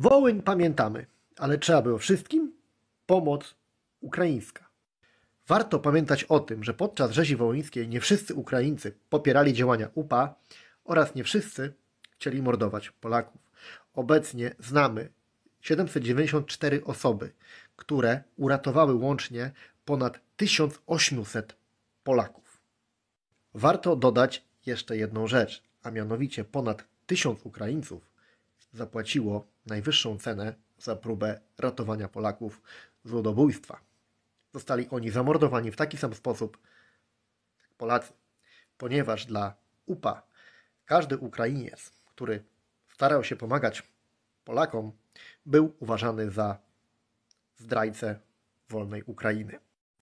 Wołyń pamiętamy, ale trzeba było wszystkim pomoc ukraińska. Warto pamiętać o tym, że podczas rzezi wołyńskiej nie wszyscy Ukraińcy popierali działania UPA oraz nie wszyscy chcieli mordować Polaków. Obecnie znamy 794 osoby, które uratowały łącznie ponad 1800 Polaków. Warto dodać jeszcze jedną rzecz, a mianowicie ponad 1000 Ukraińców zapłaciło najwyższą cenę za próbę ratowania Polaków z ludobójstwa. Zostali oni zamordowani w taki sam sposób jak Polacy, ponieważ dla UPA każdy Ukrainiec, który starał się pomagać Polakom, był uważany za zdrajcę wolnej Ukrainy.